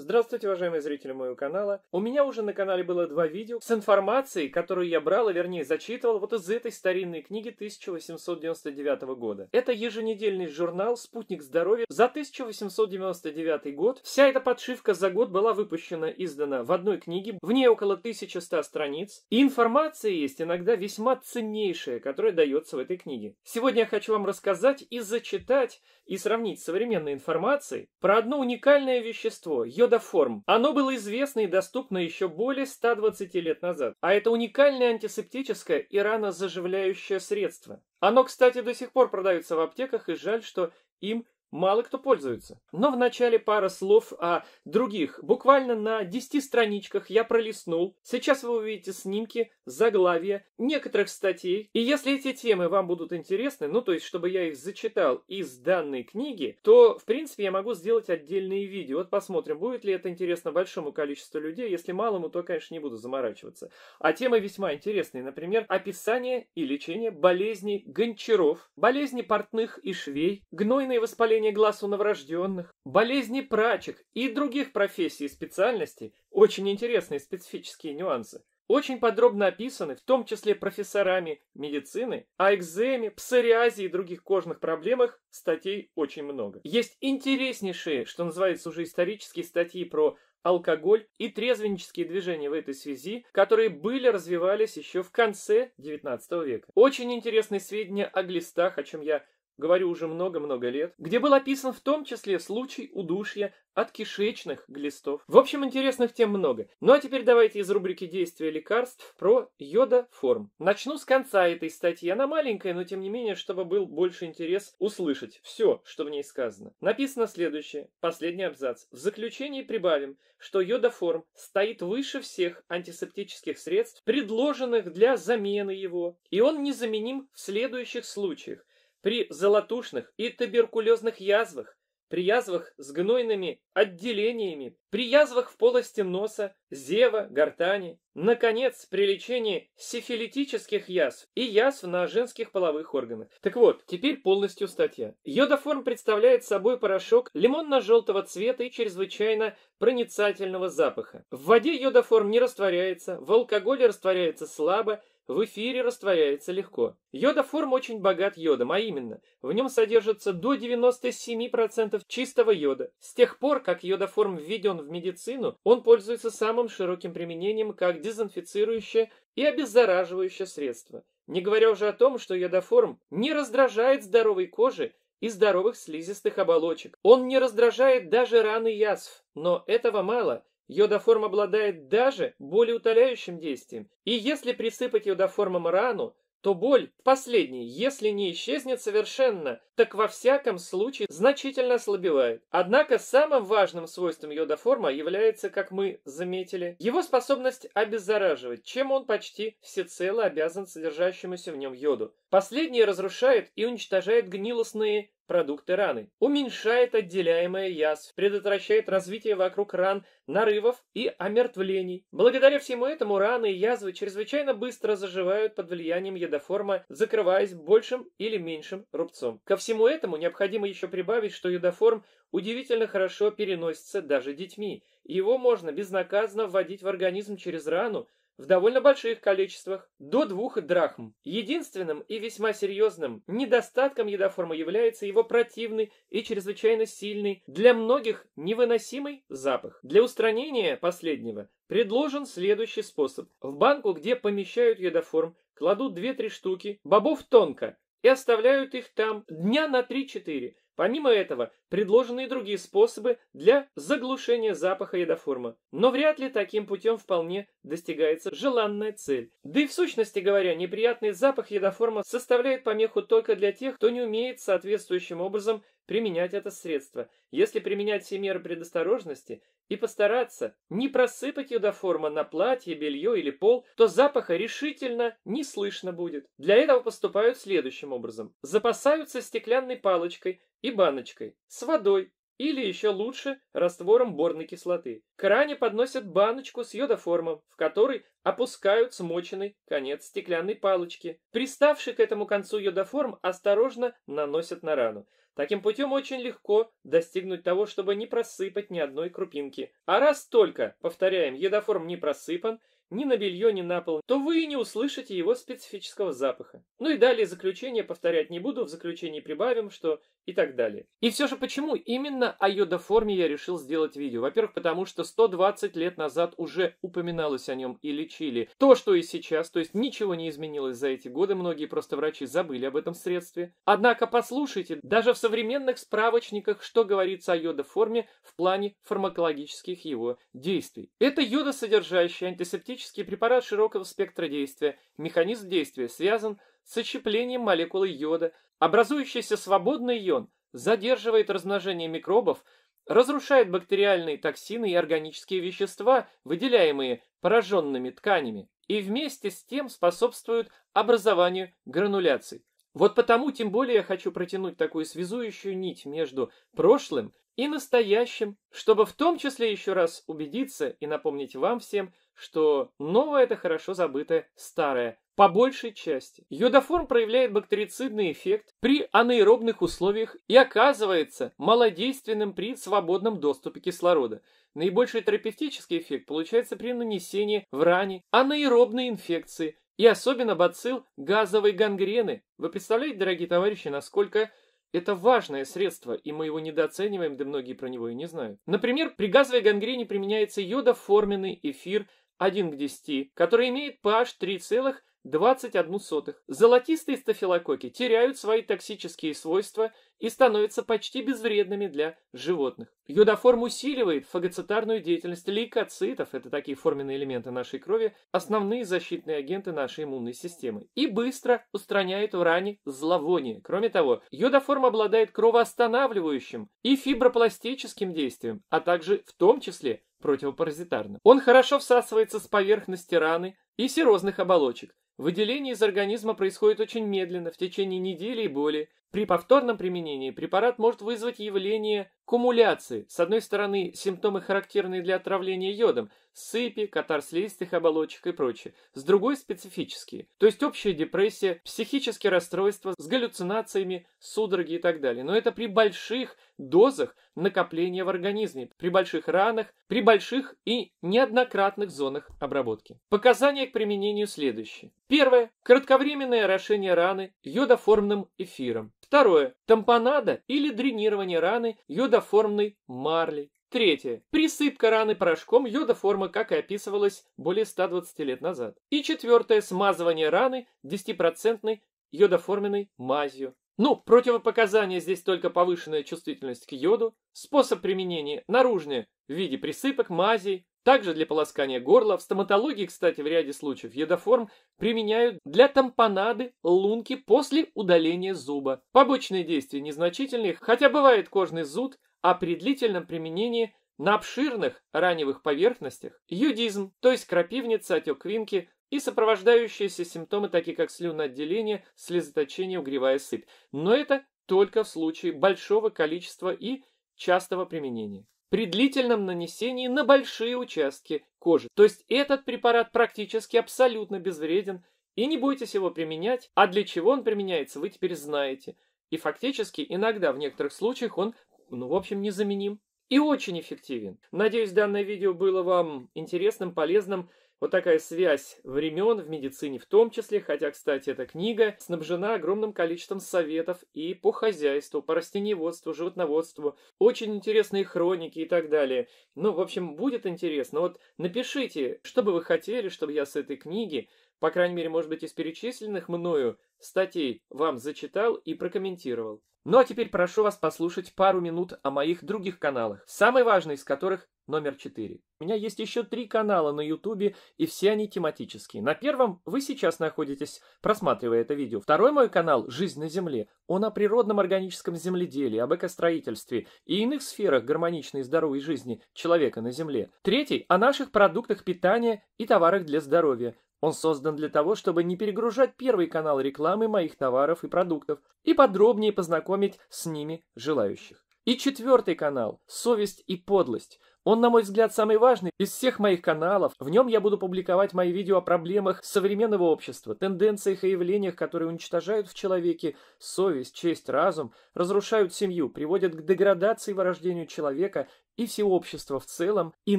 Здравствуйте, уважаемые зрители моего канала. У меня уже на канале было два видео с информацией, которую я брал, а вернее зачитывал вот из этой старинной книги 1899 года. Это еженедельный журнал «Спутник здоровья» за 1899 год. Вся эта подшивка за год была выпущена, издана в одной книге, в ней около 1100 страниц. И информация есть иногда весьма ценнейшая, которая дается в этой книге. Сегодня я хочу вам рассказать и зачитать, и сравнить с современной информацией про одно уникальное вещество – кодоформ. Оно было известно и доступно еще более 120 лет назад. А это уникальное антисептическое и ранозаживляющее средство. Оно, кстати, до сих пор продается в аптеках, и жаль, что им мало кто пользуется. Но вначале пара слов о других. Буквально на 10 страничках я пролистнул. Сейчас вы увидите снимки, заглавия некоторых статей. И если эти темы вам будут интересны, ну то есть чтобы я их зачитал из данной книги, то в принципе я могу сделать отдельные видео. Вот посмотрим, будет ли это интересно большому количеству людей. Если малому, то, конечно, не буду заморачиваться. А темы весьма интересные. Например, описание и лечение болезней гончаров, болезни портных и швей, гнойные воспаления воспаление глаз у новорожденных, болезни прачек и других профессий и специальностей очень интересные специфические нюансы очень подробно описаны, в том числе профессорами медицины, о а экземе, псориазе и других кожных проблемах статей очень много. Есть интереснейшие, что называется уже исторические статьи про алкоголь и трезвеннические движения в этой связи, которые были, развивались еще в конце XIX века. Очень интересные сведения о глистах, о чем я говорю уже много-много лет, где был описан в том числе случай удушья от кишечных глистов. В общем, интересных тем много. Ну а теперь давайте из рубрики «Действия лекарств» про йода форм. Начну с конца этой статьи. Она маленькая, но тем не менее, чтобы был больше интерес услышать все, что в ней сказано. Написано следующее, последний абзац. В заключении прибавим, что йода форм стоит выше всех антисептических средств, предложенных для замены его, и он незаменим в следующих случаях при золотушных и туберкулезных язвах, при язвах с гнойными отделениями, при язвах в полости носа, зева, гортани, наконец, при лечении сифилитических язв и язв на женских половых органах. Так вот, теперь полностью статья. Йодоформ представляет собой порошок лимонно-желтого цвета и чрезвычайно проницательного запаха. В воде йодоформ не растворяется, в алкоголе растворяется слабо, в эфире растворяется легко. Йодоформ очень богат йодом, а именно, в нем содержится до 97% чистого йода. С тех пор, как йодоформ введен в медицину, он пользуется самым широким применением как дезинфицирующее и обеззараживающее средство. Не говоря уже о том, что йодоформ не раздражает здоровой кожи и здоровых слизистых оболочек. Он не раздражает даже раны язв, но этого мало – Йодоформ обладает даже более утоляющим действием, и если присыпать йодоформом рану, то боль, последней, если не исчезнет совершенно, так во всяком случае значительно ослабевает. Однако самым важным свойством йодоформа является, как мы заметили, его способность обеззараживать, чем он почти всецело обязан содержащемуся в нем йоду. Последний разрушает и уничтожает гнилостные продукты раны, уменьшает отделяемое язв, предотвращает развитие вокруг ран нарывов и омертвлений. Благодаря всему этому раны и язвы чрезвычайно быстро заживают под влиянием едоформа, закрываясь большим или меньшим рубцом. Ко всему этому необходимо еще прибавить, что едоформ удивительно хорошо переносится даже детьми. Его можно безнаказанно вводить в организм через рану, в довольно больших количествах, до двух драхм. Единственным и весьма серьезным недостатком едоформа является его противный и чрезвычайно сильный, для многих невыносимый запах. Для устранения последнего предложен следующий способ. В банку, где помещают едоформ, кладут 2-3 штуки бобов тонко и оставляют их там дня на 3-4, Помимо этого, предложены и другие способы для заглушения запаха ядоформа, Но вряд ли таким путем вполне достигается желанная цель. Да и в сущности говоря, неприятный запах ядоформа составляет помеху только для тех, кто не умеет соответствующим образом применять это средство. Если применять все меры предосторожности и постараться не просыпать юдоформа на платье, белье или пол, то запаха решительно не слышно будет. Для этого поступают следующим образом. Запасаются стеклянной палочкой, и баночкой, с водой или еще лучше раствором борной кислоты. К ране подносят баночку с йодоформом, в которой опускают смоченный конец стеклянной палочки. Приставший к этому концу йодоформ осторожно наносят на рану. Таким путем очень легко достигнуть того, чтобы не просыпать ни одной крупинки. А раз только, повторяем, йодоформ не просыпан, ни на белье, ни на пол, то вы и не услышите его специфического запаха. Ну и далее заключение повторять не буду, в заключении прибавим, что и так далее. И все же почему именно о йодоформе я решил сделать видео? Во-первых, потому что 120 лет назад уже упоминалось о нем и лечили. То, что и сейчас, то есть ничего не изменилось за эти годы, многие просто врачи забыли об этом средстве. Однако послушайте, даже в современных справочниках, что говорится о йодоформе в плане фармакологических его действий. Это йодосодержащий антисептический Химический препарат широкого спектра действия. Механизм действия связан с очеплением молекулы йода. Образующийся свободный йон задерживает размножение микробов, разрушает бактериальные токсины и органические вещества, выделяемые пораженными тканями, и вместе с тем способствует образованию грануляций. Вот потому тем более я хочу протянуть такую связующую нить между прошлым и настоящим, чтобы в том числе еще раз убедиться и напомнить вам всем, что новое – это хорошо забытое старое, по большей части. Йодоформ проявляет бактерицидный эффект при анаэробных условиях и оказывается малодейственным при свободном доступе кислорода. Наибольший терапевтический эффект получается при нанесении в ране анаэробной инфекции и особенно бацил газовой гангрены. Вы представляете, дорогие товарищи, насколько это важное средство, и мы его недооцениваем, да многие про него и не знают. Например, при газовой гангрене применяется йодоформенный эфир 1 к 10, который имеет pH 3,21. Золотистые стафилококки теряют свои токсические свойства и становятся почти безвредными для животных. Йодоформ усиливает фагоцитарную деятельность лейкоцитов, это такие форменные элементы нашей крови, основные защитные агенты нашей иммунной системы, и быстро устраняет в ране зловоние. Кроме того, йодоформ обладает кровоостанавливающим и фибропластическим действием, а также в том числе противопаразитарным. Он хорошо всасывается с поверхности раны и серозных оболочек. Выделение из организма происходит очень медленно, в течение недели и более, при повторном применении препарат может вызвать явление кумуляции. С одной стороны, симптомы, характерные для отравления йодом, сыпи, катар слизистых оболочек и прочее. С другой – специфические, то есть общая депрессия, психические расстройства с галлюцинациями, судороги и так далее. Но это при больших дозах накопления в организме, при больших ранах, при больших и неоднократных зонах обработки. Показания к применению следующие. Первое. Кратковременное орошение раны йодоформным эфиром. Второе. Тампонада или дренирование раны йодоформной марлей. Третье. Присыпка раны порошком йодоформы, как и описывалось более 120 лет назад. И четвертое. Смазывание раны 10% йодоформенной мазью. Ну, противопоказания здесь только повышенная чувствительность к йоду, способ применения наружное в виде присыпок, мазей, также для полоскания горла, в стоматологии, кстати, в ряде случаев едоформ применяют для тампонады лунки после удаления зуба. Побочные действия незначительные, хотя бывает кожный зуд, а при длительном применении на обширных раневых поверхностях юдизм, то есть крапивница, отек винки и сопровождающиеся симптомы, такие как слюноотделение, слезоточение, угревая сыпь. Но это только в случае большого количества и частого применения при длительном нанесении на большие участки кожи. То есть этот препарат практически абсолютно безвреден, и не бойтесь его применять, а для чего он применяется, вы теперь знаете. И фактически иногда в некоторых случаях он, ну в общем, незаменим и очень эффективен. Надеюсь, данное видео было вам интересным, полезным. Вот такая связь времен в медицине в том числе, хотя, кстати, эта книга снабжена огромным количеством советов и по хозяйству, по растениеводству, животноводству, очень интересные хроники и так далее. Ну, в общем, будет интересно. Вот напишите, что бы вы хотели, чтобы я с этой книги, по крайней мере, может быть, из перечисленных мною статей вам зачитал и прокомментировал. Ну а теперь прошу вас послушать пару минут о моих других каналах, самый важный из которых номер 4. У меня есть еще три канала на ютубе, и все они тематические. На первом вы сейчас находитесь, просматривая это видео. Второй мой канал «Жизнь на земле». Он о природном органическом земледелии, об экостроительстве и иных сферах гармоничной и здоровой жизни человека на земле. Третий – о наших продуктах питания и товарах для здоровья. Он создан для того, чтобы не перегружать первый канал рекламы моих товаров и продуктов и подробнее познакомить с ними желающих. И четвертый канал «Совесть и подлость». Он, на мой взгляд, самый важный из всех моих каналов. В нем я буду публиковать мои видео о проблемах современного общества, тенденциях и явлениях, которые уничтожают в человеке совесть, честь, разум, разрушают семью, приводят к деградации и вырождению человека и все общество в целом, и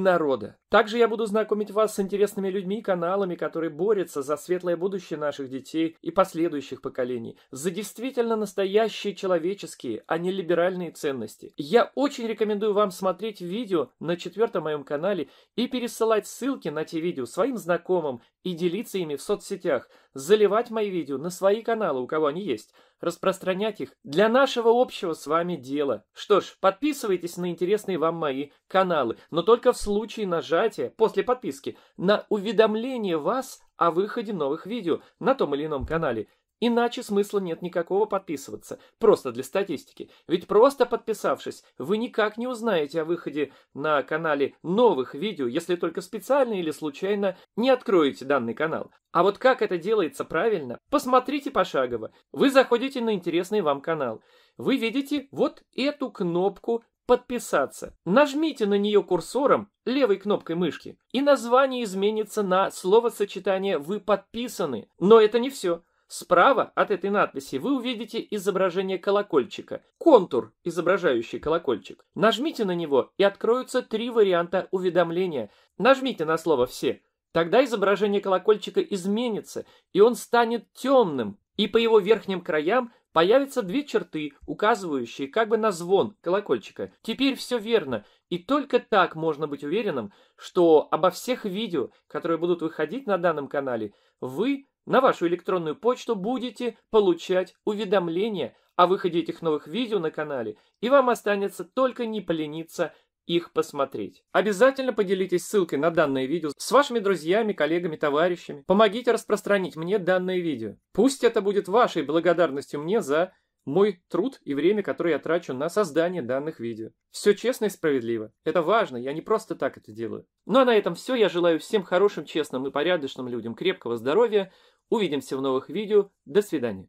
народа. Также я буду знакомить вас с интересными людьми и каналами, которые борются за светлое будущее наших детей и последующих поколений, за действительно настоящие человеческие, а не либеральные ценности. Я очень рекомендую вам смотреть видео на четвертом моем канале и пересылать ссылки на те видео своим знакомым и делиться ими в соцсетях, заливать мои видео на свои каналы, у кого они есть – распространять их для нашего общего с вами дела. Что ж, подписывайтесь на интересные вам мои каналы, но только в случае нажатия после подписки на уведомление вас о выходе новых видео на том или ином канале. Иначе смысла нет никакого подписываться, просто для статистики. Ведь просто подписавшись, вы никак не узнаете о выходе на канале новых видео, если только специально или случайно не откроете данный канал. А вот как это делается правильно, посмотрите пошагово. Вы заходите на интересный вам канал. Вы видите вот эту кнопку подписаться. Нажмите на нее курсором левой кнопкой мышки, и название изменится на словосочетание «Вы подписаны». Но это не все. Справа от этой надписи вы увидите изображение колокольчика, контур, изображающий колокольчик. Нажмите на него, и откроются три варианта уведомления. Нажмите на слово «Все». Тогда изображение колокольчика изменится, и он станет темным, и по его верхним краям появятся две черты, указывающие как бы на звон колокольчика. Теперь все верно, и только так можно быть уверенным, что обо всех видео, которые будут выходить на данном канале, вы на вашу электронную почту будете получать уведомления о выходе этих новых видео на канале, и вам останется только не полениться их посмотреть. Обязательно поделитесь ссылкой на данное видео с вашими друзьями, коллегами, товарищами. Помогите распространить мне данное видео. Пусть это будет вашей благодарностью мне за мой труд и время, которое я трачу на создание данных видео. Все честно и справедливо. Это важно, я не просто так это делаю. Ну а на этом все. Я желаю всем хорошим, честным и порядочным людям крепкого здоровья. Увидимся в новых видео. До свидания.